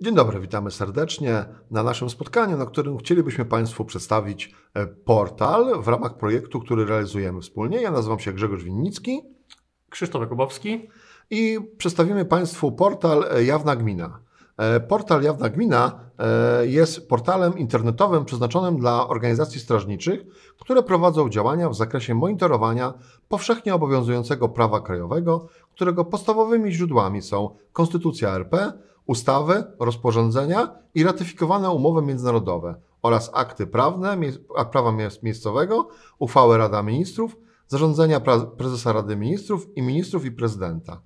Dzień dobry, witamy serdecznie na naszym spotkaniu, na którym chcielibyśmy Państwu przedstawić e, portal w ramach projektu, który realizujemy wspólnie. Ja nazywam się Grzegorz Winnicki. Krzysztof Jakubowski. I przedstawimy Państwu portal e, Jawna Gmina. E, portal Jawna Gmina jest portalem internetowym przeznaczonym dla organizacji strażniczych, które prowadzą działania w zakresie monitorowania powszechnie obowiązującego prawa krajowego, którego podstawowymi źródłami są Konstytucja RP, ustawy, rozporządzenia i ratyfikowane umowy międzynarodowe oraz akty prawne, prawa miejscowego, uchwały Rada Ministrów, zarządzenia prezesa Rady Ministrów i ministrów i prezydenta.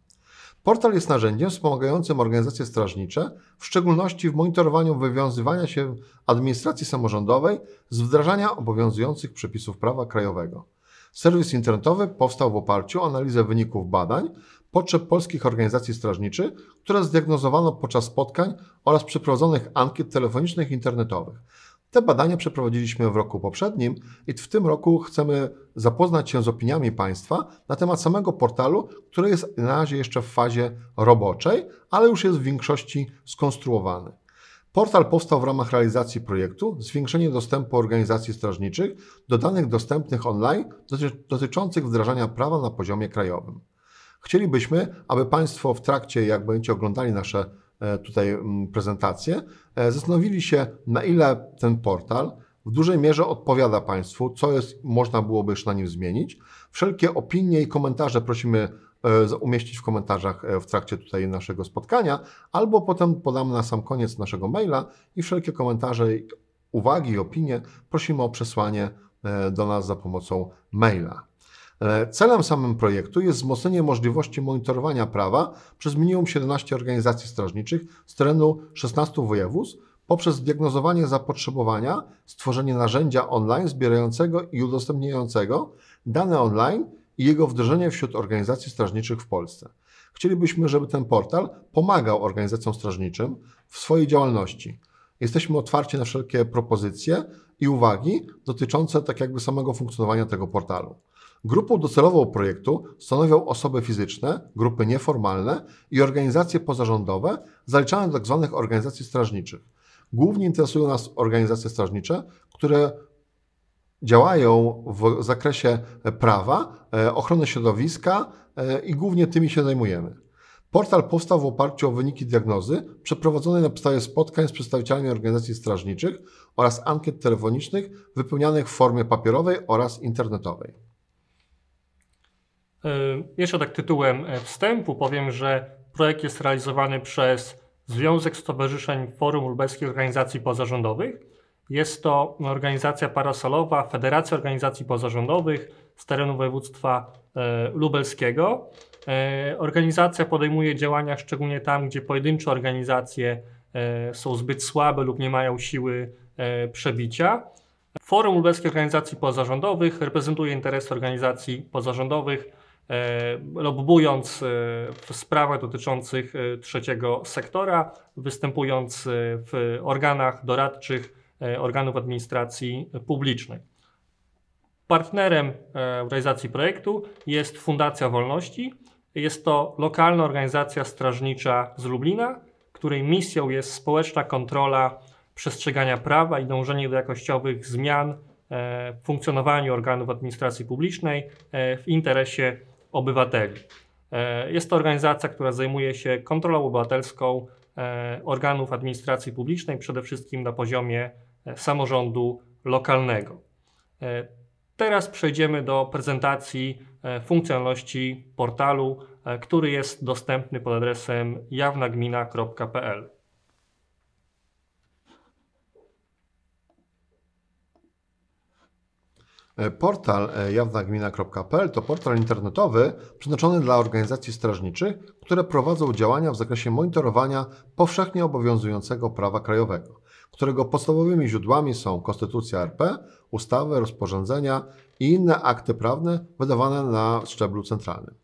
Portal jest narzędziem wspomagającym organizacje strażnicze, w szczególności w monitorowaniu wywiązywania się administracji samorządowej z wdrażania obowiązujących przepisów prawa krajowego. Serwis internetowy powstał w oparciu o analizę wyników badań potrzeb polskich organizacji strażniczych, które zdiagnozowano podczas spotkań oraz przeprowadzonych ankiet telefonicznych i internetowych. Te badania przeprowadziliśmy w roku poprzednim i w tym roku chcemy zapoznać się z opiniami Państwa na temat samego portalu, który jest na razie jeszcze w fazie roboczej, ale już jest w większości skonstruowany. Portal powstał w ramach realizacji projektu Zwiększenie dostępu organizacji strażniczych do danych dostępnych online dotyczących wdrażania prawa na poziomie krajowym. Chcielibyśmy, aby Państwo w trakcie, jak będziecie oglądali nasze e, tutaj prezentacje, e, zastanowili się, na ile ten portal w dużej mierze odpowiada Państwu, co jest, można byłoby już na nim zmienić. Wszelkie opinie i komentarze prosimy e, umieścić w komentarzach w trakcie tutaj naszego spotkania, albo potem podamy na sam koniec naszego maila i wszelkie komentarze, uwagi i opinie prosimy o przesłanie do nas za pomocą maila. E, celem samym projektu jest wzmocnienie możliwości monitorowania prawa przez minimum 17 organizacji strażniczych z terenu 16 województw poprzez diagnozowanie zapotrzebowania, stworzenie narzędzia online zbierającego i udostępniającego dane online i jego wdrożenie wśród organizacji strażniczych w Polsce. Chcielibyśmy, żeby ten portal pomagał organizacjom strażniczym w swojej działalności. Jesteśmy otwarci na wszelkie propozycje i uwagi dotyczące tak jakby samego funkcjonowania tego portalu. Grupą docelową projektu stanowią osoby fizyczne, grupy nieformalne i organizacje pozarządowe zaliczane do tzw. Tak organizacji strażniczych. Głównie interesują nas organizacje strażnicze, które działają w zakresie prawa, e, ochrony środowiska e, i głównie tymi się zajmujemy. Portal powstał w oparciu o wyniki diagnozy przeprowadzonej na podstawie spotkań z przedstawicielami organizacji strażniczych oraz ankiet telefonicznych wypełnianych w formie papierowej oraz internetowej. E, jeszcze tak tytułem e, wstępu powiem, że projekt jest realizowany przez Związek Stowarzyszeń Forum Lubelskich Organizacji Pozarządowych. Jest to organizacja parasolowa, Federacja Organizacji Pozarządowych z terenu województwa e, lubelskiego. Organizacja podejmuje działania szczególnie tam, gdzie pojedyncze organizacje są zbyt słabe lub nie mają siły przebicia. Forum Lubelskich Organizacji Pozarządowych reprezentuje interesy organizacji pozarządowych E, lobbując e, w sprawach dotyczących e, trzeciego sektora, występując w organach doradczych organów administracji publicznej. Partnerem realizacji projektu jest Fundacja Wolności. Jest to lokalna organizacja strażnicza z Lublina, której misją jest społeczna kontrola przestrzegania prawa i dążenie do jakościowych zmian w funkcjonowaniu organów administracji publicznej w interesie obywateli. E, jest to organizacja, która zajmuje się kontrolą obywatelską e, organów administracji publicznej, przede wszystkim na poziomie e, samorządu lokalnego. Teraz przejdziemy do prezentacji funkcjonalności portalu, który jest dostępny pod adresem jawnagmina.pl. E, portal e, jawnagmina.pl to portal internetowy przeznaczony dla organizacji strażniczych, które prowadzą działania w zakresie monitorowania powszechnie obowiązującego prawa krajowego, którego podstawowymi źródłami są Konstytucja RP, ustawy, rozporządzenia i inne akty prawne wydawane na szczeblu centralnym.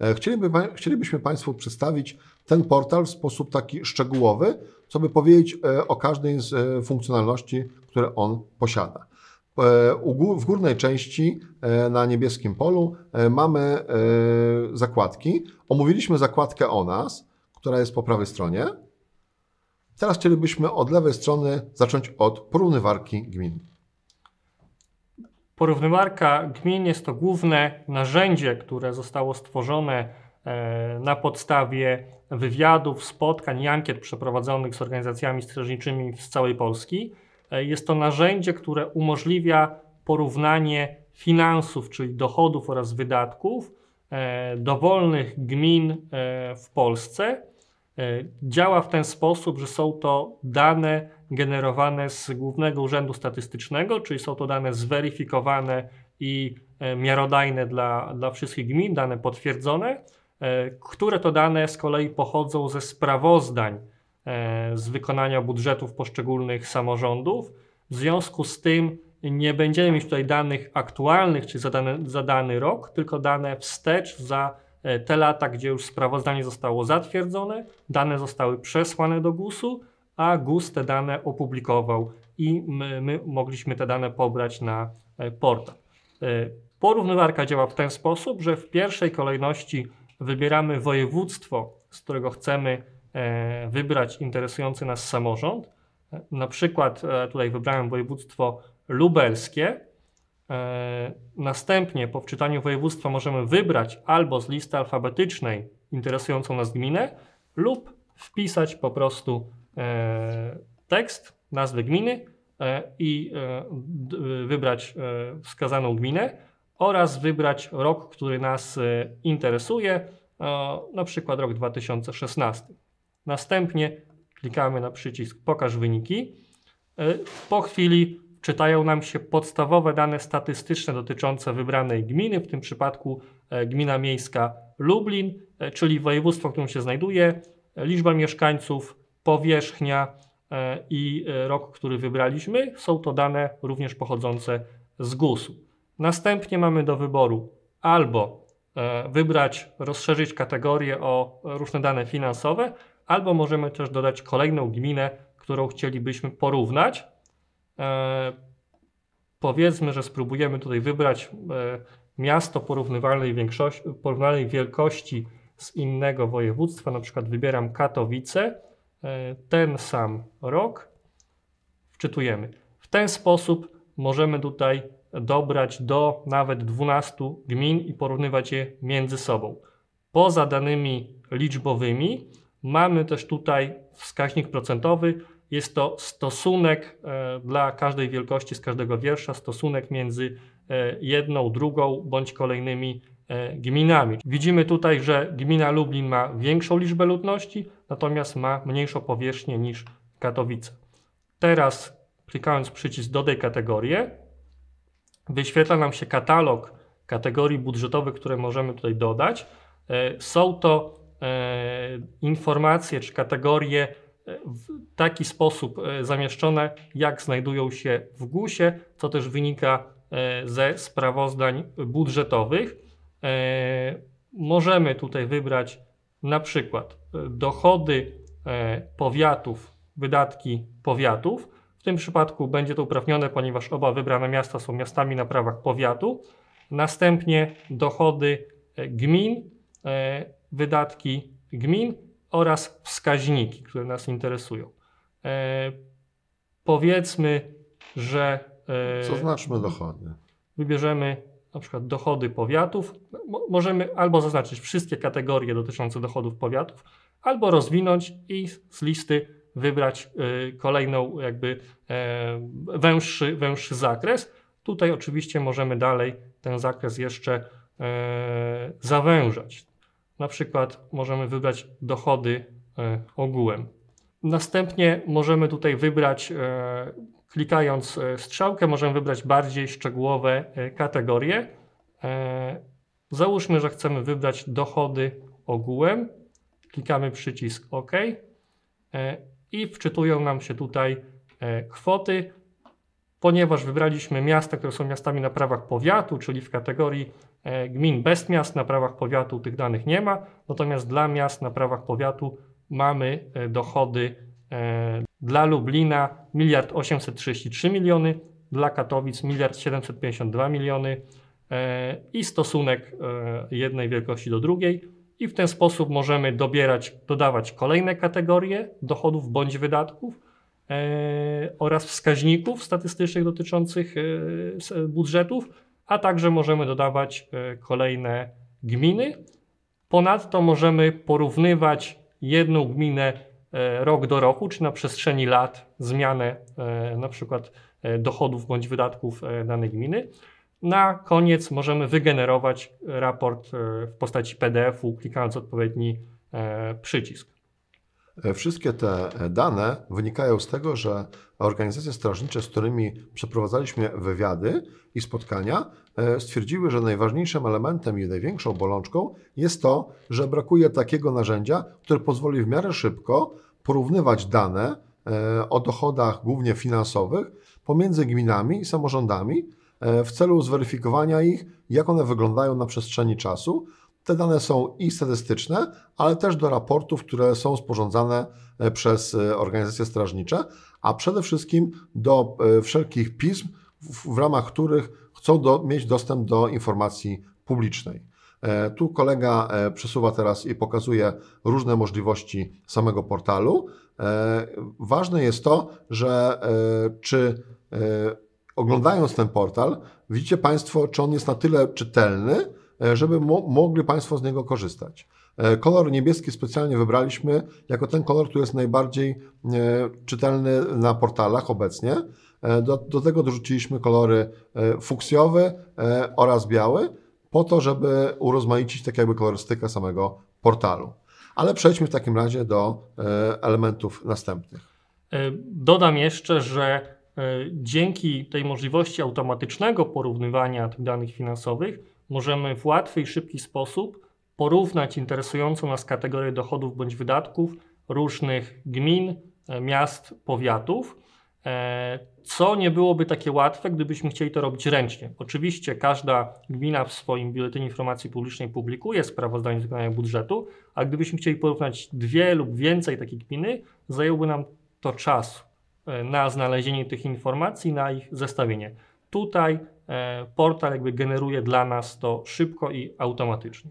E, chcieliby, chcielibyśmy Państwu przedstawić ten portal w sposób taki szczegółowy, co by powiedzieć o każdej z funkcjonalności, które on posiada. E, w górnej części e, na niebieskim polu e, mamy zakładki. Omówiliśmy zakładkę o nas, która jest po prawej stronie. Teraz chcielibyśmy od lewej strony zacząć od porównywarki gmin. Porównywarka gmin jest to główne narzędzie, które zostało stworzone na podstawie wywiadów, spotkań i ankiet przeprowadzonych z organizacjami strażniczymi z całej Polski E, jest to narzędzie, które umożliwia porównanie finansów, czyli dochodów oraz wydatków e, dowolnych gmin e, w Polsce. Działa w ten sposób, że są to dane generowane z Głównego Urzędu Statystycznego, czyli są to dane zweryfikowane i miarodajne dla, dla wszystkich gmin, dane potwierdzone, które to dane z kolei pochodzą ze sprawozdań E, z wykonania budżetów poszczególnych samorządów. W związku z tym nie będziemy mieć tutaj danych aktualnych, czyli za dany, za dany rok, tylko dane wstecz za e, te lata, gdzie już sprawozdanie zostało zatwierdzone, dane zostały przesłane do GUS-u, a GUS te dane opublikował i my, my mogliśmy te dane pobrać na e, portal. Porównywarka działa w ten sposób, że w pierwszej kolejności wybieramy województwo, z którego chcemy E, wybrać interesujący nas samorząd. Na przykład e, tutaj wybrałem województwo lubelskie. E, następnie po wczytaniu województwa możemy wybrać albo z listy alfabetycznej interesującą nas gminę lub wpisać po prostu tekst, nazwę gminy i wybrać wskazaną gminę oraz wybrać rok, który nas interesuje, na przykład rok 2016. Następnie klikamy na przycisk pokaż wyniki. E, po chwili czytają nam się podstawowe dane statystyczne dotyczące wybranej gminy, w tym przypadku e, gmina miejska Lublin, e, czyli województwo, w którym się znajduje, liczba mieszkańców, powierzchnia i rok, który wybraliśmy. Są to dane również pochodzące z GUS-u. Następnie mamy do wyboru albo wybrać, rozszerzyć kategorię o różne dane finansowe, albo możemy też dodać kolejną gminę, którą chcielibyśmy porównać. E, powiedzmy, że spróbujemy tutaj wybrać e, miasto porównywalnej, większości, porównywalnej wielkości z innego województwa, na przykład wybieram Katowice, e, ten sam rok, wczytujemy. W ten sposób możemy tutaj dobrać do nawet 12 gmin i porównywać je między sobą. Poza danymi liczbowymi Mamy też tutaj wskaźnik procentowy. Jest to stosunek e, dla każdej wielkości z każdego wiersza, stosunek między e, jedną, drugą bądź kolejnymi e, gminami. Widzimy tutaj, że gmina Lublin ma większą liczbę ludności, natomiast ma mniejszą powierzchnię niż Katowice. Teraz klikając przycisk dodaj kategorię, wyświetla nam się katalog kategorii budżetowych, które możemy tutaj dodać. Są to E, informacje czy kategorie e, w taki sposób e, zamieszczone, jak znajdują się w GUS-ie, co też wynika ze sprawozdań budżetowych. Możemy tutaj wybrać na przykład dochody powiatów, wydatki powiatów. W tym przypadku będzie to uprawnione, ponieważ oba wybrane miasta są miastami na prawach powiatu. Następnie dochody gmin wydatki gmin oraz wskaźniki, które nas interesują. E, powiedzmy, że. E, znaczmy dochody. Wybierzemy na przykład dochody powiatów. Mo możemy albo zaznaczyć wszystkie kategorie dotyczące dochodów powiatów, albo rozwinąć i z listy wybrać y, kolejną, jakby e, węższy, węższy zakres. Tutaj oczywiście możemy dalej ten zakres jeszcze e, zawężać. Na przykład możemy wybrać dochody e, ogółem. Następnie możemy tutaj wybrać, e, klikając e, strzałkę, możemy wybrać bardziej szczegółowe kategorie. Załóżmy, że chcemy wybrać dochody ogółem. Klikamy przycisk OK i wczytują nam się tutaj kwoty. Ponieważ wybraliśmy miasta, które są miastami na prawach powiatu, czyli w kategorii E, gmin bez miast na prawach powiatu tych danych nie ma, natomiast dla miast na prawach powiatu mamy e, dochody e, dla Lublina 1 833 miliony, dla Katowic 1 752 miliony i stosunek jednej wielkości do drugiej. I w ten sposób możemy dobierać, dodawać kolejne kategorie dochodów bądź wydatków oraz wskaźników statystycznych dotyczących budżetów a także możemy dodawać e, kolejne gminy. Ponadto możemy porównywać jedną gminę e, rok do roku, czy na przestrzeni lat zmianę e, na przykład dochodów bądź wydatków danej gminy. Na koniec możemy wygenerować raport w postaci PDF-u, klikając odpowiedni przycisk. E, wszystkie te e, dane wynikają z tego, że organizacje strażnicze, z którymi przeprowadzaliśmy wywiady i spotkania, e, stwierdziły, że najważniejszym elementem i największą bolączką jest to, że brakuje takiego narzędzia, które pozwoli w miarę szybko porównywać dane o dochodach głównie finansowych pomiędzy gminami i samorządami w celu zweryfikowania ich, jak one wyglądają na przestrzeni czasu, te dane są i statystyczne, ale też do raportów, które są sporządzane e, przez e, organizacje strażnicze, a przede wszystkim do e, wszelkich pism, w ramach których chcą do, mieć dostęp do informacji publicznej. Tu kolega przesuwa teraz i pokazuje różne możliwości samego portalu. Ważne jest to, że czy oglądając ten portal, widzicie Państwo, czy on jest na tyle czytelny, E, żeby mo mogli Państwo z niego korzystać. E, kolor niebieski specjalnie wybraliśmy jako ten kolor, który jest najbardziej e, czytelny na portalach obecnie. Do, do tego dorzuciliśmy kolory fuksjowy oraz biały, po to, żeby urozmaicić tak jakby kolorystykę samego portalu. Ale przejdźmy w takim razie do elementów następnych. Dodam jeszcze, że dzięki tej możliwości automatycznego porównywania tych danych finansowych możemy w łatwy i szybki sposób porównać interesującą nas kategorię dochodów bądź wydatków różnych gmin, e, miast, powiatów, e, co nie byłoby takie łatwe, gdybyśmy chcieli to robić ręcznie. Oczywiście każda gmina w swoim biuletynie informacji publicznej publikuje sprawozdanie z wykonania budżetu, a gdybyśmy chcieli porównać dwie lub więcej takich gminy, zajęłoby nam to czas e, na znalezienie tych informacji, na ich zestawienie. Tutaj E, portal jakby generuje dla nas to szybko i automatycznie.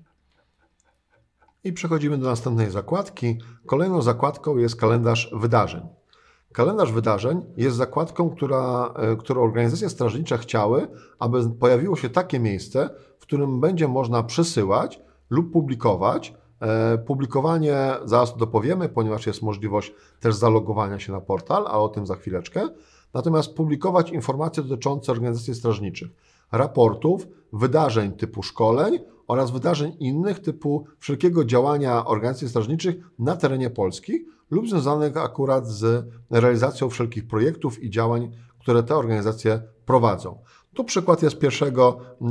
I przechodzimy do następnej zakładki. Kolejną zakładką jest kalendarz wydarzeń. Kalendarz wydarzeń jest zakładką, która, e, którą organizacje strażnicze chciały, aby pojawiło się takie miejsce, w którym będzie można przesyłać lub publikować. E, publikowanie zaraz dopowiemy, ponieważ jest możliwość też zalogowania się na portal, a o tym za chwileczkę natomiast publikować informacje dotyczące organizacji strażniczych, raportów, wydarzeń typu szkoleń oraz wydarzeń innych typu wszelkiego działania organizacji strażniczych na terenie Polski lub związanych akurat z realizacją wszelkich projektów i działań, które te organizacje prowadzą. Tu przykład jest pierwszego e,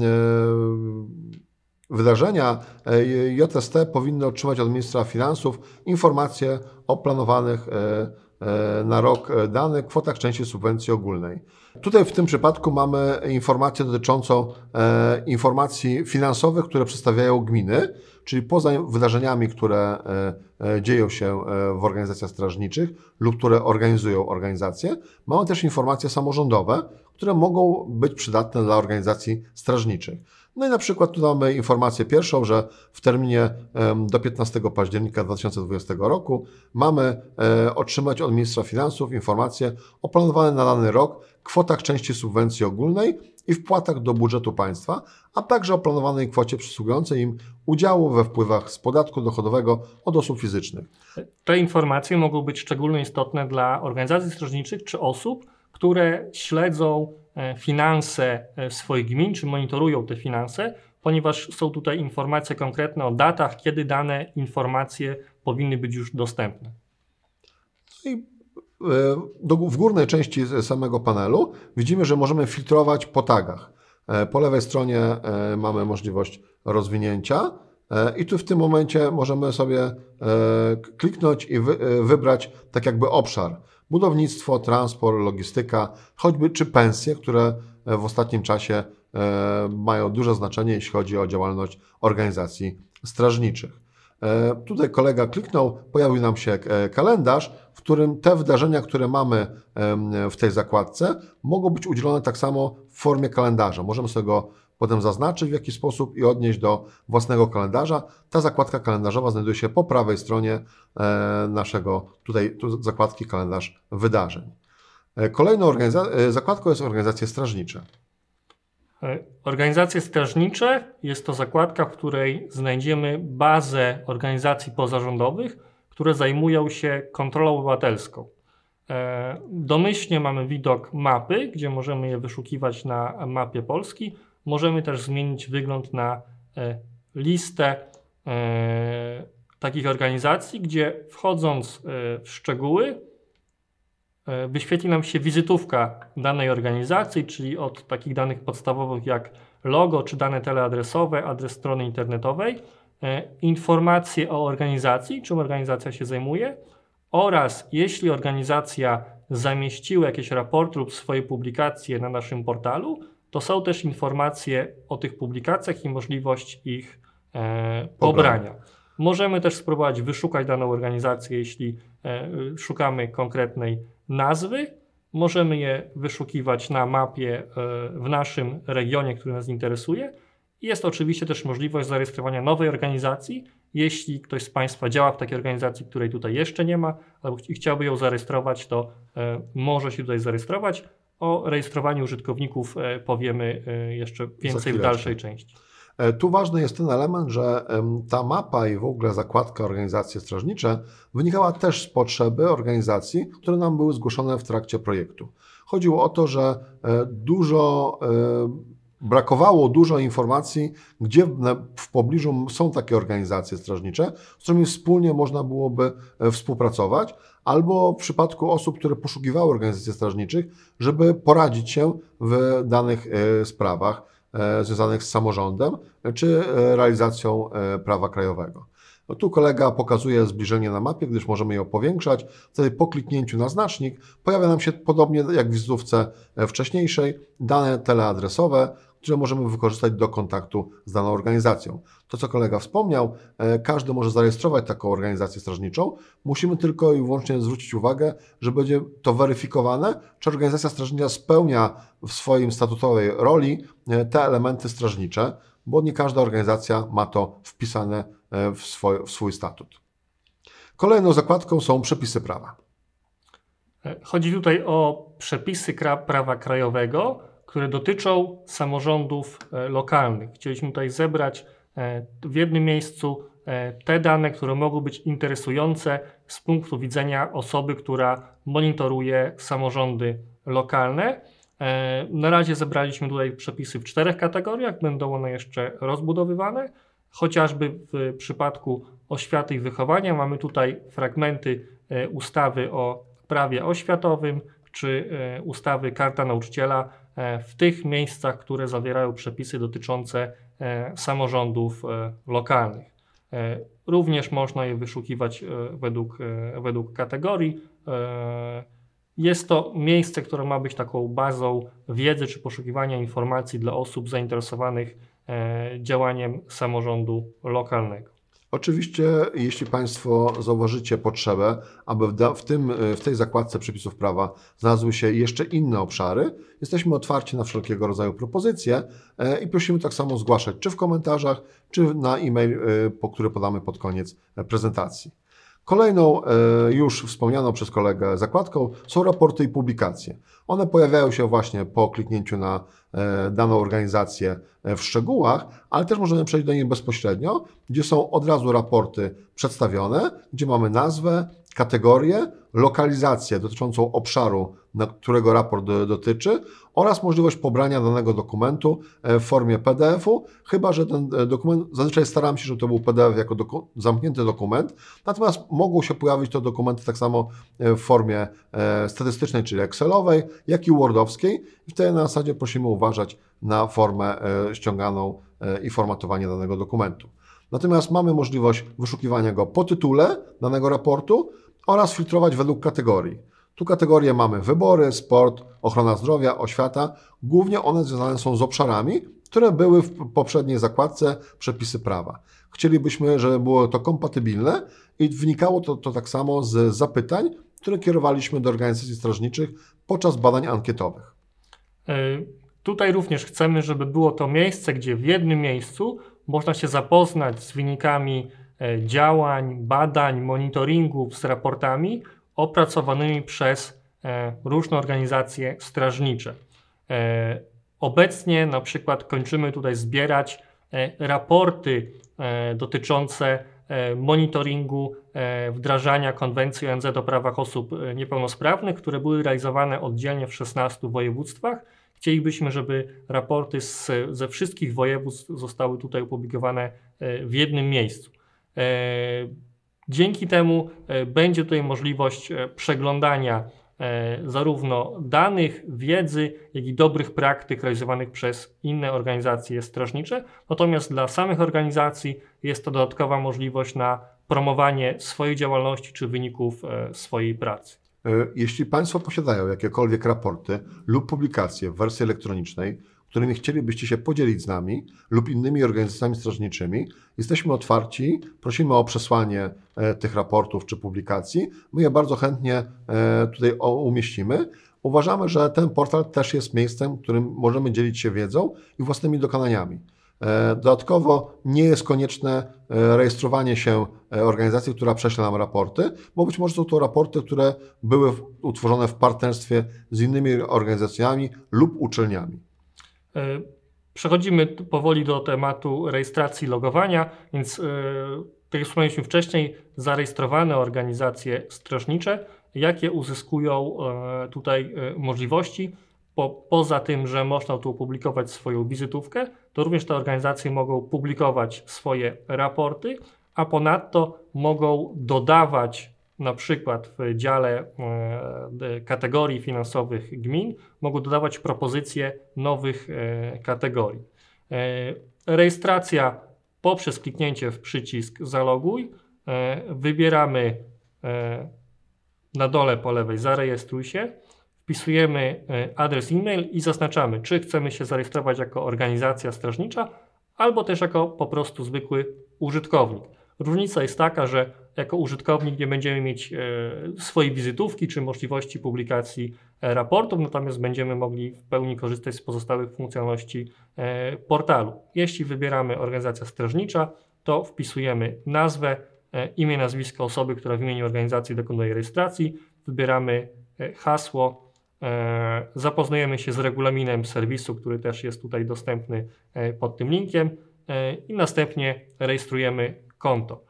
wydarzenia. E, JST powinny otrzymać od ministra finansów informacje o planowanych e, E, na rok e, dany kwota kwotach części subwencji ogólnej. Tutaj w tym przypadku mamy informację dotyczącą e, informacji finansowych, które przedstawiają gminy, czyli poza wydarzeniami, które dzieją się w organizacjach strażniczych lub które organizują organizacje, mamy też informacje samorządowe, które mogą być przydatne dla organizacji strażniczych. No i na przykład tu mamy informację pierwszą, że w terminie do 15 października 2020 roku mamy e, otrzymać od ministra finansów informację o planowanych na dany rok kwotach części subwencji ogólnej i wpłatach do budżetu państwa, a także o planowanej kwocie przysługującej im udziału we wpływach z podatku dochodowego od osób fizycznych. Te informacje mogą być szczególnie istotne dla organizacji strażniczych czy osób, które śledzą E, finanse e, swoich gmin, czy monitorują te finanse, ponieważ są tutaj informacje konkretne o datach, kiedy dane informacje powinny być już dostępne. No I e, w górnej części samego panelu widzimy, że możemy filtrować po tagach. Po lewej stronie mamy możliwość rozwinięcia i tu w tym momencie możemy sobie kliknąć i wybrać tak jakby obszar budownictwo, transport, logistyka, choćby czy pensje, które e, w ostatnim czasie e, mają duże znaczenie, jeśli chodzi o działalność organizacji strażniczych. E, tutaj kolega kliknął, pojawił nam się kalendarz, w którym te wydarzenia, które mamy w tej zakładce, mogą być udzielone tak samo w formie kalendarza. Możemy sobie go potem zaznaczyć w jaki sposób i odnieść do własnego kalendarza. Ta zakładka kalendarzowa znajduje się po prawej stronie e, naszego, tutaj tu zakładki kalendarz wydarzeń. E, kolejną e, zakładką jest organizacje strażnicze. Organizacje strażnicze jest to zakładka, w której znajdziemy bazę organizacji pozarządowych, które zajmują się kontrolą obywatelską. Domyślnie mamy widok mapy, gdzie możemy je wyszukiwać na mapie Polski Możemy też zmienić wygląd na e, listę e, takich organizacji, gdzie wchodząc e, w szczegóły, wyświetli nam się wizytówka danej organizacji, czyli od takich danych podstawowych jak logo czy dane teleadresowe, adres strony internetowej, informacje o organizacji, czym organizacja się zajmuje oraz jeśli organizacja zamieściła jakieś raporty lub swoje publikacje na naszym portalu, to są też informacje o tych publikacjach i możliwość ich e, pobrania. Możemy też spróbować wyszukać daną organizację, jeśli e, szukamy konkretnej nazwy. Możemy je wyszukiwać na mapie e, w naszym regionie, który nas interesuje. Jest oczywiście też możliwość zarejestrowania nowej organizacji, jeśli ktoś z Państwa działa w takiej organizacji, której tutaj jeszcze nie ma, albo ch chciałby ją zarejestrować, to e, może się tutaj zarejestrować. O rejestrowaniu użytkowników e, powiemy e, jeszcze więcej w dalszej części. E, tu ważny jest ten element, że ta mapa i w ogóle zakładka organizacje strażnicze wynikała też z potrzeby organizacji, które nam były zgłoszone w trakcie projektu. Chodziło o to, że dużo brakowało dużo informacji, gdzie w pobliżu są takie organizacje strażnicze, z którymi wspólnie można byłoby e, współpracować, albo w przypadku osób, które poszukiwały organizacji strażniczych, żeby poradzić się w danych e, sprawach e, związanych z samorządem czy realizacją prawa krajowego. No tu kolega pokazuje zbliżenie na mapie, gdyż możemy ją powiększać. Wtedy po kliknięciu na znacznik pojawia nam się podobnie jak w wizytówce e, wcześniejszej dane teleadresowe, które możemy wykorzystać do kontaktu z daną organizacją. To, co kolega wspomniał, e, każdy może zarejestrować taką organizację strażniczą. Musimy tylko i wyłącznie zwrócić uwagę, że będzie to weryfikowane, czy organizacja strażnicza spełnia w swoim statutowej roli e, te elementy strażnicze, bo nie każda organizacja ma to wpisane E, w swój, w swój statut. Kolejną zakładką są przepisy prawa. E, chodzi tutaj o przepisy prawa krajowego, które dotyczą samorządów e, lokalnych. Chcieliśmy tutaj zebrać w jednym miejscu te dane, które mogą być interesujące z punktu widzenia osoby, która monitoruje samorządy lokalne. Na razie zebraliśmy tutaj przepisy w czterech kategoriach, będą one jeszcze rozbudowywane. Chociażby w przypadku oświaty i wychowania mamy tutaj fragmenty e, ustawy o prawie oświatowym czy e, ustawy Karta Nauczyciela e, w tych miejscach, które zawierają przepisy dotyczące samorządów lokalnych. Również można je wyszukiwać według, według kategorii. Jest to miejsce, które ma być taką bazą wiedzy czy poszukiwania informacji dla osób zainteresowanych E, działaniem samorządu lokalnego. Oczywiście, jeśli Państwo zauważycie potrzebę, aby w, tym, e, w tej zakładce przepisów prawa znalazły się jeszcze inne obszary, jesteśmy otwarci na wszelkiego rodzaju propozycje e, i prosimy tak samo zgłaszać czy w komentarzach, czy na e-mail, który podamy pod koniec prezentacji. Kolejną e, już wspomnianą przez kolegę zakładką są raporty i publikacje. One pojawiają się właśnie po kliknięciu na e, daną organizację e, w szczegółach, ale też możemy przejść do nich bezpośrednio, gdzie są od razu raporty przedstawione, gdzie mamy nazwę, kategorię, lokalizację dotyczącą obszaru, na którego raport dotyczy oraz możliwość pobrania danego dokumentu e, w formie PDF-u, chyba że ten e, dokument, zazwyczaj staram się, żeby to był PDF jako doku, zamknięty dokument, natomiast mogą się pojawić to dokumenty tak samo e, w formie statystycznej, czyli Excelowej, jak i Wordowskiej i wtedy na zasadzie prosimy uważać na formę ściąganą i formatowanie danego dokumentu. Natomiast mamy możliwość wyszukiwania go po tytule danego raportu oraz filtrować według kategorii. Tu kategorie mamy wybory, sport, ochrona zdrowia, oświata. Głównie one związane są z obszarami, które były w poprzedniej zakładce przepisy prawa. Chcielibyśmy, żeby było to kompatybilne i wnikało to, to tak samo z zapytań, które kierowaliśmy do organizacji strażniczych podczas badań ankietowych. E, tutaj również chcemy, żeby było to miejsce, gdzie w jednym miejscu można się zapoznać z wynikami e, działań, badań, monitoringów, z raportami, opracowanymi przez e, różne organizacje strażnicze. E, obecnie na przykład kończymy tutaj zbierać e, raporty dotyczące monitoringu wdrażania konwencji ONZ o prawach osób niepełnosprawnych, które były realizowane oddzielnie w 16 województwach. Chcielibyśmy, żeby raporty z, ze wszystkich województw zostały tutaj opublikowane w jednym miejscu. Dzięki temu e, będzie tutaj możliwość e, przeglądania e, zarówno danych, wiedzy, jak i dobrych praktyk realizowanych przez inne organizacje strażnicze. Natomiast dla samych organizacji jest to dodatkowa możliwość na promowanie swojej działalności czy wyników swojej pracy. Jeśli Państwo posiadają jakiekolwiek raporty lub publikacje w wersji elektronicznej, którymi chcielibyście się podzielić z nami lub innymi organizacjami strażniczymi. Jesteśmy otwarci, prosimy o przesłanie e, tych raportów czy publikacji. My je bardzo chętnie e, tutaj umieścimy. Uważamy, że ten portal też jest miejscem, w którym możemy dzielić się wiedzą i własnymi dokonaniami. E, dodatkowo nie jest konieczne rejestrowanie się organizacji, która prześle nam raporty, bo być może są to raporty, które były utworzone w partnerstwie z innymi organizacjami lub uczelniami. E, przechodzimy powoli do tematu rejestracji logowania, więc e, tak jak wspomnieliśmy wcześniej, zarejestrowane organizacje strażnicze, jakie uzyskują e, tutaj możliwości, bo poza tym, że można tu opublikować swoją wizytówkę, to również te organizacje mogą publikować swoje raporty, a ponadto mogą dodawać na przykład w dziale e, kategorii finansowych gmin mogą dodawać propozycje nowych e, kategorii. E, rejestracja poprzez kliknięcie w przycisk zaloguj wybieramy na dole po lewej zarejestruj się, wpisujemy adres e-mail i zaznaczamy, czy chcemy się zarejestrować jako organizacja strażnicza, albo też jako po prostu zwykły użytkownik. Różnica jest taka, że jako użytkownik nie będziemy mieć e, swojej wizytówki czy możliwości publikacji e, raportów, natomiast będziemy mogli w pełni korzystać z pozostałych funkcjonalności e, portalu. Jeśli wybieramy organizacja strażnicza, to wpisujemy nazwę, imię, nazwisko osoby, która w imieniu organizacji dokonuje rejestracji, wybieramy hasło, zapoznajemy się z regulaminem serwisu, który też jest tutaj dostępny pod tym linkiem i następnie rejestrujemy konto.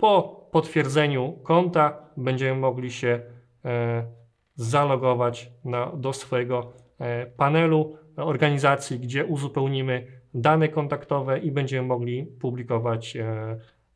Po potwierdzeniu konta będziemy mogli się e, zalogować na, do swojego e, panelu e, organizacji, gdzie uzupełnimy dane kontaktowe i będziemy mogli publikować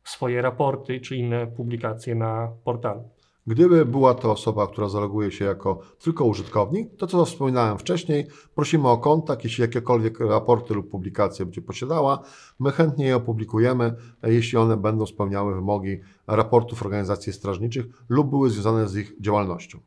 swoje raporty czy inne publikacje na portalu. Gdyby była to osoba, która zaloguje się jako tylko użytkownik, to co wspominałem wcześniej, prosimy o kontakt, jeśli jakiekolwiek raporty lub publikacje będzie posiadała, my chętnie je opublikujemy, e, jeśli one będą spełniały wymogi raportów organizacji strażniczych lub były związane z ich działalnością.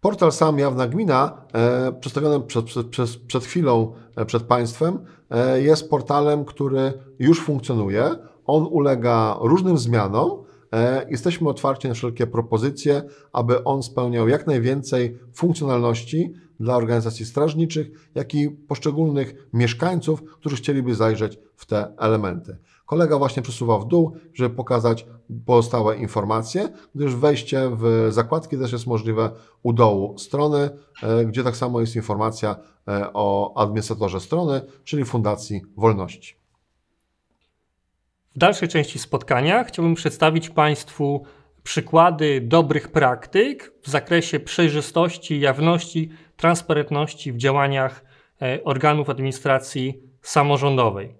Portal Sam Jawna Gmina, e, przedstawiony przed, przed, przed chwilą e, przed Państwem, e, jest portalem, który już funkcjonuje. On ulega różnym zmianom, E, jesteśmy otwarci na wszelkie propozycje, aby on spełniał jak najwięcej funkcjonalności dla organizacji strażniczych, jak i poszczególnych mieszkańców, którzy chcieliby zajrzeć w te elementy. Kolega właśnie przesuwa w dół, żeby pokazać pozostałe informacje, gdyż wejście w zakładki też jest możliwe u dołu strony, e, gdzie tak samo jest informacja e, o administratorze strony, czyli Fundacji Wolności. W dalszej części spotkania chciałbym przedstawić Państwu przykłady dobrych praktyk w zakresie przejrzystości, jawności, transparentności w działaniach e, organów administracji samorządowej.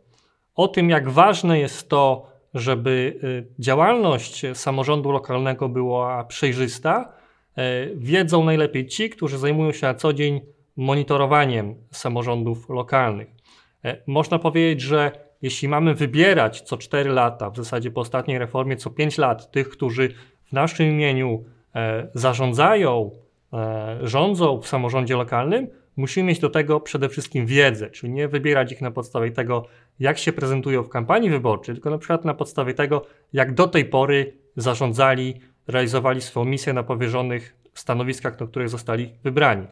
O tym, jak ważne jest to, żeby e, działalność samorządu lokalnego była przejrzysta, e, wiedzą najlepiej ci, którzy zajmują się na co dzień monitorowaniem samorządów lokalnych. Można powiedzieć, że jeśli mamy wybierać co 4 lata, w zasadzie po ostatniej reformie co 5 lat, tych, którzy w naszym imieniu e, zarządzają, e, rządzą w samorządzie lokalnym, musimy mieć do tego przede wszystkim wiedzę, czyli nie wybierać ich na podstawie tego, jak się prezentują w kampanii wyborczej, tylko na przykład na podstawie tego, jak do tej pory zarządzali, realizowali swoją misję na powierzonych stanowiskach, do których zostali wybrani.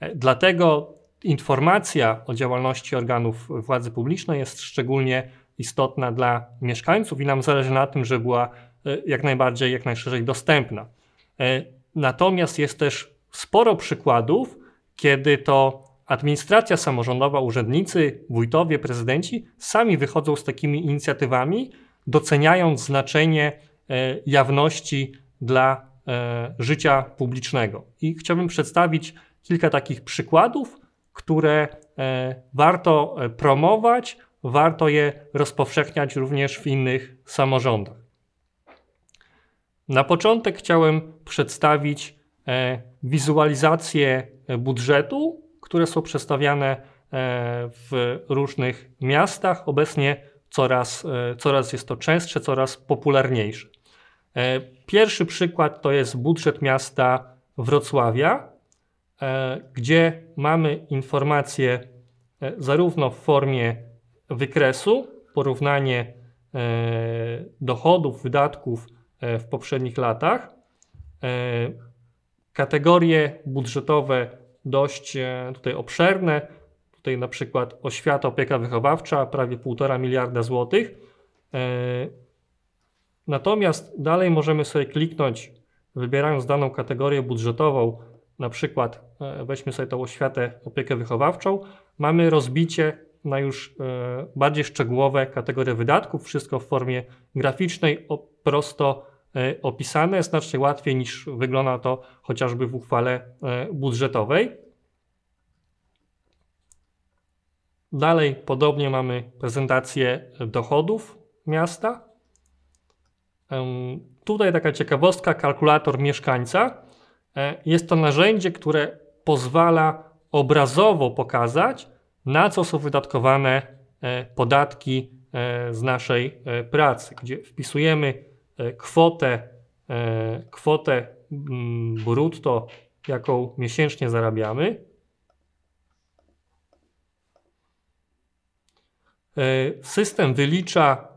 E, dlatego informacja o działalności organów władzy publicznej jest szczególnie istotna dla mieszkańców i nam zależy na tym, żeby była e, jak najbardziej, jak najszerzej dostępna. E, natomiast jest też sporo przykładów, kiedy to administracja samorządowa, urzędnicy, wójtowie, prezydenci sami wychodzą z takimi inicjatywami, doceniając znaczenie e, jawności dla życia publicznego. I chciałbym przedstawić kilka takich przykładów, które e, warto e, promować, warto je rozpowszechniać również w innych samorządach. Na początek chciałem przedstawić e, wizualizacje budżetu, które są przedstawiane w różnych miastach. Obecnie coraz, coraz jest to częstsze, coraz popularniejsze. Pierwszy przykład to jest budżet miasta Wrocławia, E, gdzie mamy informacje e, zarówno w formie wykresu, porównanie e, dochodów, wydatków w poprzednich latach, kategorie budżetowe dość tutaj obszerne, tutaj na przykład oświata, opieka wychowawcza, prawie 1,5 miliarda złotych. Natomiast dalej możemy sobie kliknąć, wybierając daną kategorię budżetową, na przykład e, weźmy sobie tą oświatę, opiekę wychowawczą, mamy rozbicie na już e, bardziej szczegółowe kategorie wydatków, wszystko w formie graficznej, prosto e, opisane, znacznie łatwiej niż wygląda to chociażby w uchwale budżetowej. Dalej podobnie mamy prezentację dochodów miasta. Tutaj taka ciekawostka, kalkulator mieszkańca E, jest to narzędzie, które pozwala obrazowo pokazać, na co są wydatkowane e, podatki e, z naszej pracy, gdzie wpisujemy kwotę, kwotę mm, brutto, jaką miesięcznie zarabiamy. System wylicza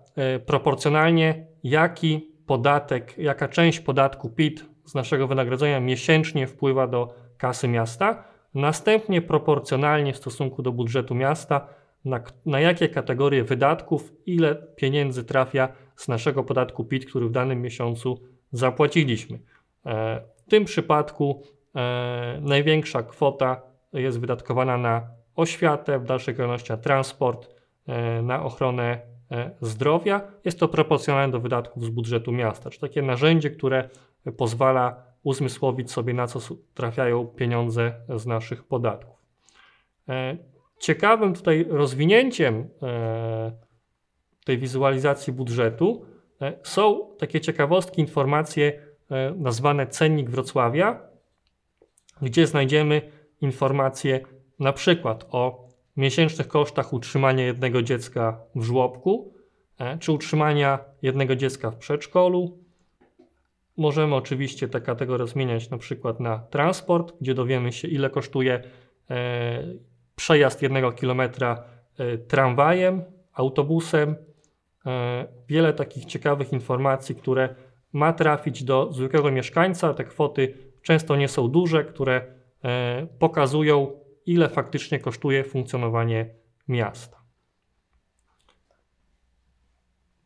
proporcjonalnie, jaki podatek, jaka część podatku PIT z naszego wynagrodzenia miesięcznie wpływa do kasy miasta, następnie proporcjonalnie w stosunku do budżetu miasta, na, na jakie kategorie wydatków, ile pieniędzy trafia z naszego podatku PIT, który w danym miesiącu zapłaciliśmy. E, w tym przypadku e, największa kwota jest wydatkowana na oświatę, w dalszej kolejności na transport, e, na ochronę e, zdrowia. Jest to proporcjonalne do wydatków z budżetu miasta. Czy takie narzędzie, które pozwala uzmysłowić sobie, na co trafiają pieniądze z naszych podatków. E, ciekawym tutaj rozwinięciem e, tej wizualizacji budżetu e, są takie ciekawostki, informacje nazwane Cennik Wrocławia, gdzie znajdziemy informacje na przykład o miesięcznych kosztach utrzymania jednego dziecka w żłobku, czy utrzymania jednego dziecka w przedszkolu, Możemy oczywiście tę kategorię zmieniać na przykład na transport, gdzie dowiemy się ile kosztuje e, przejazd jednego kilometra e, tramwajem, autobusem. E, wiele takich ciekawych informacji, które ma trafić do zwykłego mieszkańca. Te kwoty często nie są duże, które pokazują, ile faktycznie kosztuje funkcjonowanie miasta.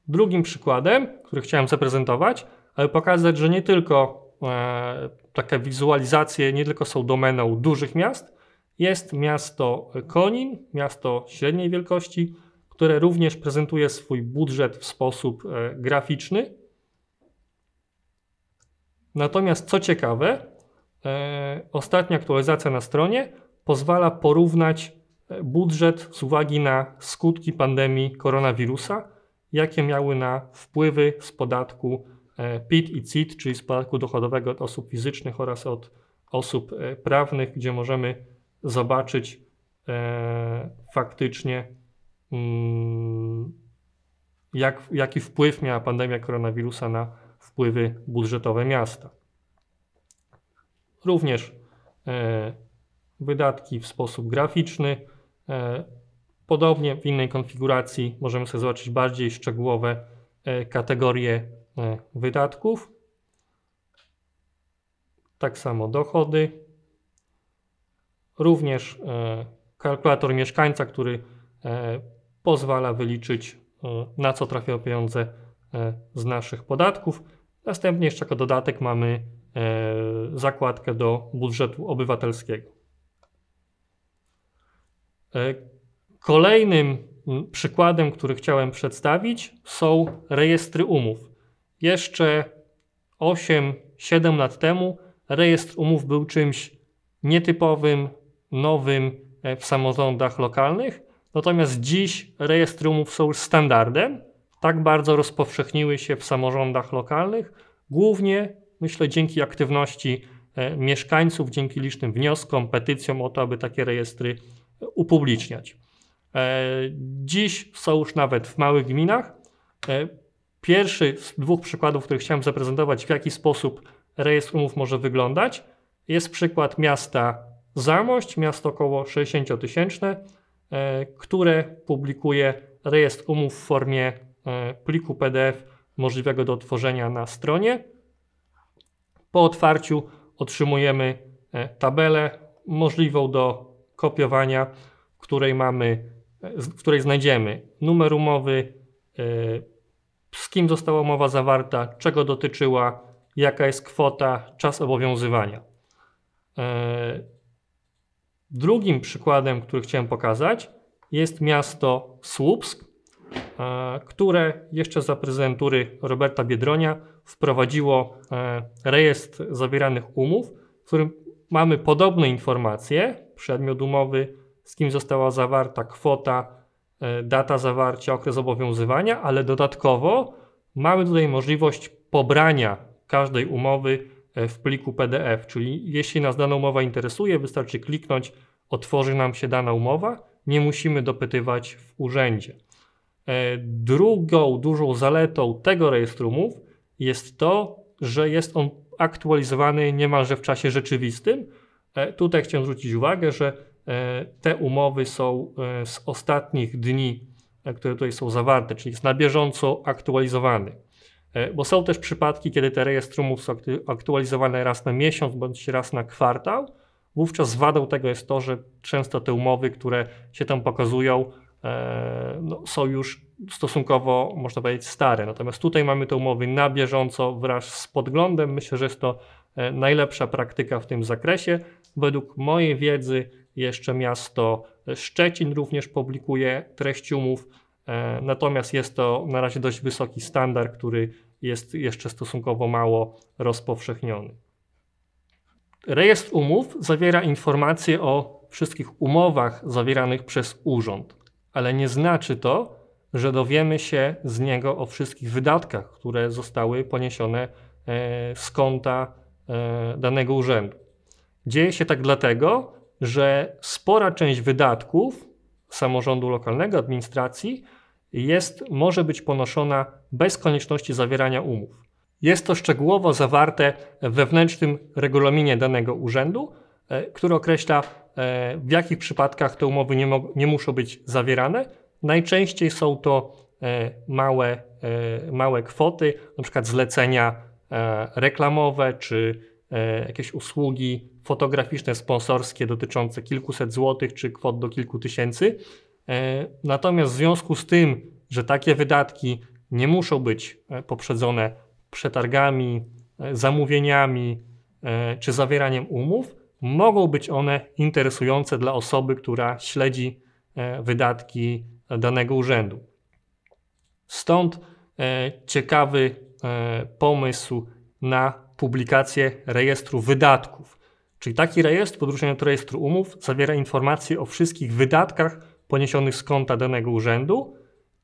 Drugim przykładem, który chciałem zaprezentować, aby pokazać, że nie tylko e, takie wizualizacje, nie tylko są domeną dużych miast, jest miasto Konin, miasto średniej wielkości, które również prezentuje swój budżet w sposób e, graficzny. Natomiast co ciekawe, e, ostatnia aktualizacja na stronie pozwala porównać e, budżet z uwagi na skutki pandemii koronawirusa, jakie miały na wpływy z podatku E, PIT i CIT, czyli z podatku dochodowego od osób fizycznych oraz od osób e, prawnych, gdzie możemy zobaczyć e, faktycznie, mm, jak, jaki wpływ miała pandemia koronawirusa na wpływy budżetowe miasta. Również wydatki w sposób graficzny. Podobnie w innej konfiguracji możemy sobie zobaczyć bardziej szczegółowe kategorie E, wydatków. Tak samo dochody. Również e, kalkulator mieszkańca, który e, pozwala wyliczyć na co trafią pieniądze z naszych podatków. Następnie jeszcze jako dodatek mamy zakładkę do budżetu obywatelskiego. Kolejnym przykładem, który chciałem przedstawić, są rejestry umów. Jeszcze 8-7 lat temu rejestr umów był czymś nietypowym, nowym e, w samorządach lokalnych, natomiast dziś rejestry umów są już standardem. Tak bardzo rozpowszechniły się w samorządach lokalnych, głównie myślę dzięki aktywności e, mieszkańców, dzięki licznym wnioskom, petycjom o to, aby takie rejestry e, upubliczniać. Dziś są już nawet w małych gminach Pierwszy z dwóch przykładów, który chciałem zaprezentować, w jaki sposób rejestr umów może wyglądać, jest przykład miasta Zamość, miasto około 60-tysięczne, e, które publikuje rejestr umów w formie e, pliku PDF możliwego do otworzenia na stronie. Po otwarciu otrzymujemy e, tabelę możliwą do kopiowania, w której mamy, w której znajdziemy numer umowy, z kim została umowa zawarta, czego dotyczyła, jaka jest kwota, czas obowiązywania. E, drugim przykładem, który chciałem pokazać, jest miasto Słupsk, e, które jeszcze za prezydentury Roberta Biedronia wprowadziło e, rejestr zawieranych umów, w którym mamy podobne informacje, przedmiot umowy, z kim została zawarta kwota, E, data zawarcia, okres obowiązywania, ale dodatkowo mamy tutaj możliwość pobrania każdej umowy e, w pliku PDF, czyli jeśli nas dana umowa interesuje, wystarczy kliknąć, otworzy nam się dana umowa, nie musimy dopytywać w urzędzie. E, drugą dużą zaletą tego rejestru umów jest to, że jest on aktualizowany niemalże w czasie rzeczywistym. Tutaj chciałem zwrócić uwagę, że E, te umowy są e, z ostatnich dni, e, które tutaj są zawarte, czyli jest na bieżąco aktualizowany. Bo są też przypadki, kiedy te rejestry umów są aktualizowane raz na miesiąc bądź raz na kwartał. Wówczas wadą tego jest to, że często te umowy, które się tam pokazują, no, są już stosunkowo, można powiedzieć, stare. Natomiast tutaj mamy te umowy na bieżąco wraz z podglądem. Myślę, że jest to najlepsza praktyka w tym zakresie. Według mojej wiedzy, jeszcze miasto Szczecin również publikuje treść umów, e, natomiast jest to na razie dość wysoki standard, który jest jeszcze stosunkowo mało rozpowszechniony. Rejestr umów zawiera informacje o wszystkich umowach zawieranych przez urząd, ale nie znaczy to, że dowiemy się z niego o wszystkich wydatkach, które zostały poniesione e, z konta e, danego urzędu. Dzieje się tak dlatego, że spora część wydatków samorządu lokalnego, administracji jest, może być ponoszona bez konieczności zawierania umów. Jest to szczegółowo zawarte w wewnętrznym regulaminie danego urzędu, e, który określa, e, w jakich przypadkach te umowy nie, nie muszą być zawierane. Najczęściej są to e, małe, małe kwoty, na przykład zlecenia reklamowe czy jakieś usługi fotograficzne sponsorskie dotyczące kilkuset złotych czy kwot do kilku tysięcy. E, natomiast w związku z tym, że takie wydatki nie muszą być e, poprzedzone przetargami, e, zamówieniami czy zawieraniem umów, mogą być one interesujące dla osoby, która śledzi wydatki danego urzędu. Stąd ciekawy pomysł na publikację rejestru wydatków Czyli taki rejestr, po do rejestru umów, zawiera informacje o wszystkich wydatkach poniesionych z konta danego urzędu,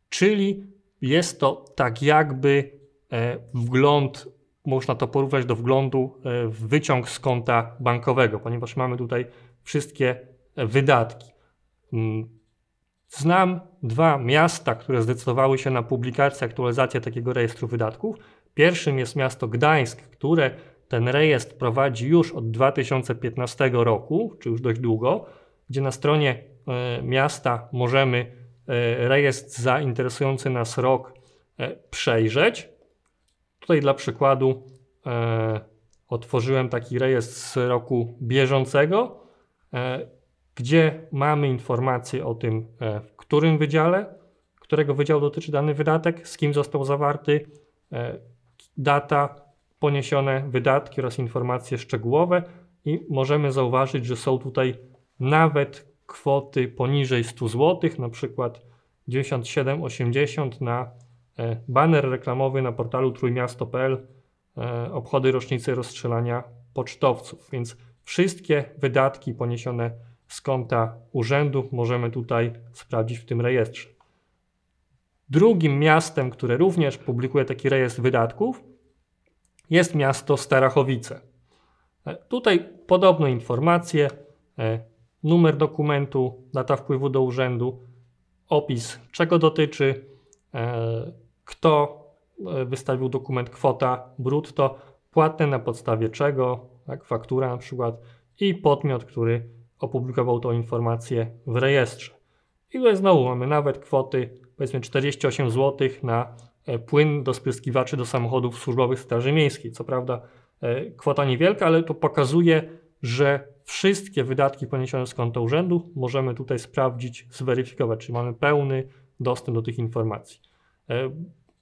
czyli jest to tak jakby e, wgląd, można to porównać do wglądu e, w wyciąg z konta bankowego, ponieważ mamy tutaj wszystkie e, wydatki. Mm. Znam dwa miasta, które zdecydowały się na publikację, aktualizację takiego rejestru wydatków. Pierwszym jest miasto Gdańsk, które ten rejestr prowadzi już od 2015 roku, czy już dość długo, gdzie na stronie e, miasta możemy e, rejestr zainteresujący nas rok e, przejrzeć. Tutaj dla przykładu otworzyłem taki rejestr z roku bieżącego, gdzie mamy informacje o tym, w którym wydziale, którego wydziału dotyczy dany wydatek, z kim został zawarty, data poniesione wydatki oraz informacje szczegółowe i możemy zauważyć, że są tutaj nawet kwoty poniżej 100 zł, na przykład 97,80 na e, baner reklamowy na portalu trójmiasto.pl e, obchody rocznicy rozstrzelania pocztowców. Więc wszystkie wydatki poniesione z konta urzędu możemy tutaj sprawdzić w tym rejestrze. Drugim miastem, które również publikuje taki rejestr wydatków, jest miasto Starachowice. E, tutaj podobne informacje, e, numer dokumentu, data wpływu do urzędu, opis czego dotyczy, e, kto wystawił dokument, kwota brutto, płatne na podstawie czego, tak, faktura na przykład i podmiot, który opublikował tą informację w rejestrze. I tutaj znowu mamy nawet kwoty powiedzmy 48 zł na E, płyn do spryskiwaczy do samochodów służbowych Straży Miejskiej. Co prawda e, kwota niewielka, ale to pokazuje, że wszystkie wydatki poniesione z konta urzędu możemy tutaj sprawdzić, zweryfikować, czy mamy pełny dostęp do tych informacji. E,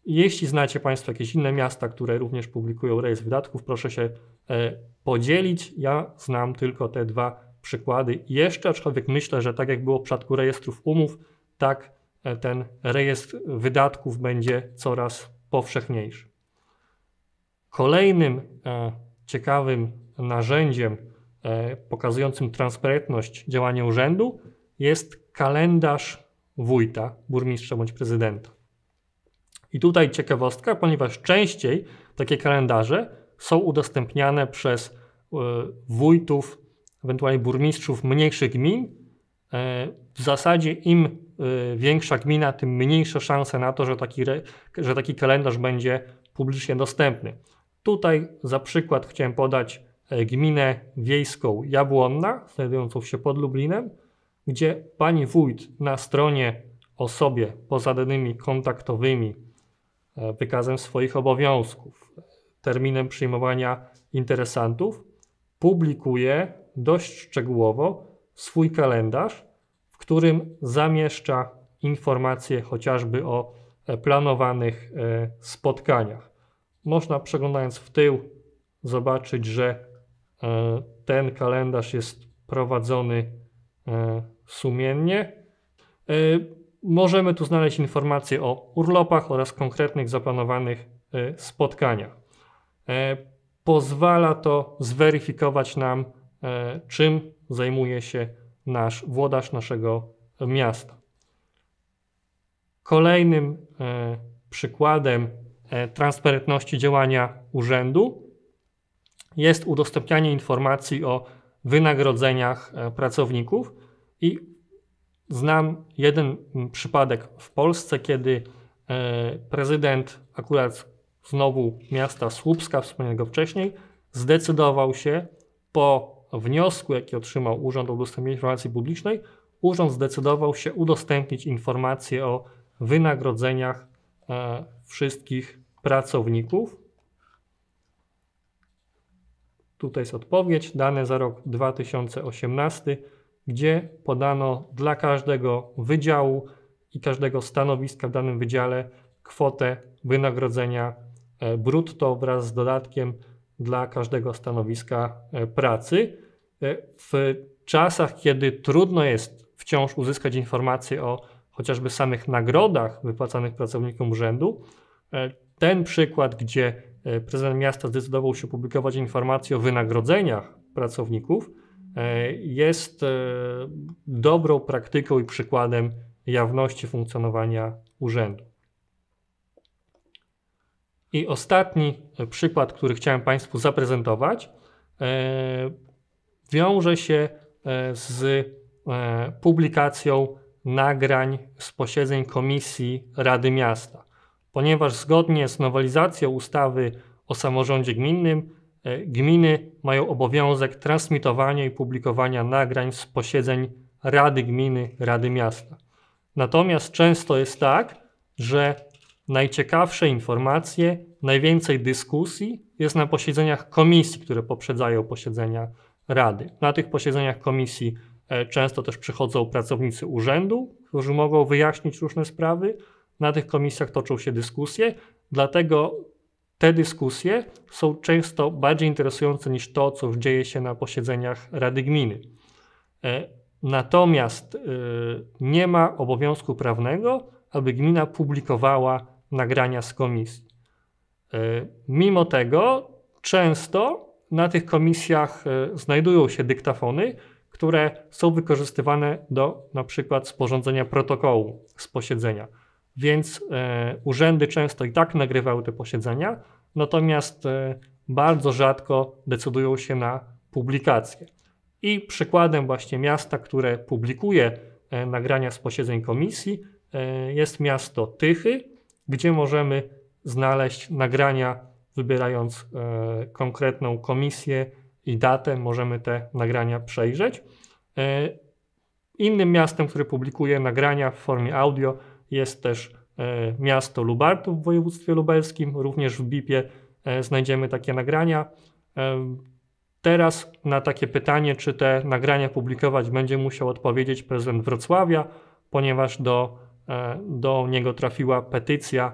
jeśli znacie Państwo jakieś inne miasta, które również publikują rejestr wydatków, proszę się podzielić. Ja znam tylko te dwa przykłady jeszcze, aczkolwiek myślę, że tak jak było w przypadku rejestrów umów, tak E, ten rejestr wydatków będzie coraz powszechniejszy. Kolejnym e, ciekawym narzędziem e, pokazującym transparentność działania urzędu jest kalendarz wójta, burmistrza bądź prezydenta. I tutaj ciekawostka, ponieważ częściej takie kalendarze są udostępniane przez wójtów, ewentualnie burmistrzów mniejszych gmin. W zasadzie im Y, większa gmina, tym mniejsze szanse na to, że taki, że taki kalendarz będzie publicznie dostępny. Tutaj za przykład chciałem podać e, gminę wiejską Jabłonna, znajdującą się pod Lublinem, gdzie pani wójt na stronie o sobie poza danymi kontaktowymi, e, wykazem swoich obowiązków, e, terminem przyjmowania interesantów, publikuje dość szczegółowo swój kalendarz którym zamieszcza informacje chociażby o e, planowanych e, spotkaniach. Można przeglądając w tył zobaczyć, że e, ten kalendarz jest prowadzony sumiennie. Możemy tu znaleźć informacje o urlopach oraz konkretnych zaplanowanych spotkaniach. Pozwala to zweryfikować nam, czym zajmuje się nasz włodarz naszego miasta. Kolejnym e, przykładem e, transparentności działania urzędu jest udostępnianie informacji o wynagrodzeniach e, pracowników i znam jeden przypadek w Polsce, kiedy prezydent akurat znowu miasta Słupska, wspomnianego wcześniej, zdecydował się po wniosku, jaki otrzymał Urząd o Udostępnienie Informacji Publicznej, Urząd zdecydował się udostępnić informacje o wynagrodzeniach e, wszystkich pracowników. Tutaj jest odpowiedź, dane za rok 2018, gdzie podano dla każdego wydziału i każdego stanowiska w danym wydziale kwotę wynagrodzenia e, brutto wraz z dodatkiem dla każdego stanowiska e, pracy. E, w czasach, kiedy trudno jest wciąż uzyskać informacje o chociażby samych nagrodach wypłacanych pracownikom urzędu, e, ten przykład, gdzie prezydent miasta zdecydował się publikować informacje o wynagrodzeniach pracowników, jest dobrą praktyką i przykładem jawności funkcjonowania urzędu. I ostatni e, przykład, który chciałem Państwu zaprezentować, e, wiąże się e, z publikacją nagrań z posiedzeń Komisji Rady Miasta, ponieważ zgodnie z nowelizacją ustawy o samorządzie gminnym, gminy mają obowiązek transmitowania i publikowania nagrań z posiedzeń Rady Gminy, Rady Miasta. Natomiast często jest tak, że Najciekawsze informacje, najwięcej dyskusji jest na posiedzeniach komisji, które poprzedzają posiedzenia Rady. Na tych posiedzeniach komisji e, często też przychodzą pracownicy urzędu, którzy mogą wyjaśnić różne sprawy. Na tych komisjach toczą się dyskusje, dlatego te dyskusje są często bardziej interesujące niż to, co dzieje się na posiedzeniach Rady Gminy. E, natomiast e, nie ma obowiązku prawnego, aby gmina publikowała nagrania z komisji. E, mimo tego często na tych komisjach e, znajdują się dyktafony, które są wykorzystywane do na przykład sporządzenia protokołu z posiedzenia. Więc e, urzędy często i tak nagrywały te posiedzenia, natomiast bardzo rzadko decydują się na publikację. I przykładem właśnie miasta, które publikuje nagrania z posiedzeń komisji jest miasto Tychy, gdzie możemy znaleźć nagrania, wybierając e, konkretną komisję i datę, możemy te nagrania przejrzeć. E, innym miastem, które publikuje nagrania w formie audio jest też e, miasto Lubartów w województwie lubelskim. Również w BIP-ie znajdziemy takie nagrania. Teraz na takie pytanie, czy te nagrania publikować, będzie musiał odpowiedzieć prezydent Wrocławia, ponieważ do E, do niego trafiła petycja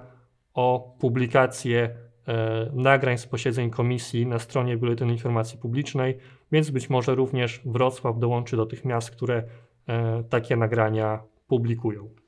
o publikację e, nagrań z posiedzeń komisji na stronie Biuletynu Informacji Publicznej, więc być może również Wrocław dołączy do tych miast, które e, takie nagrania publikują.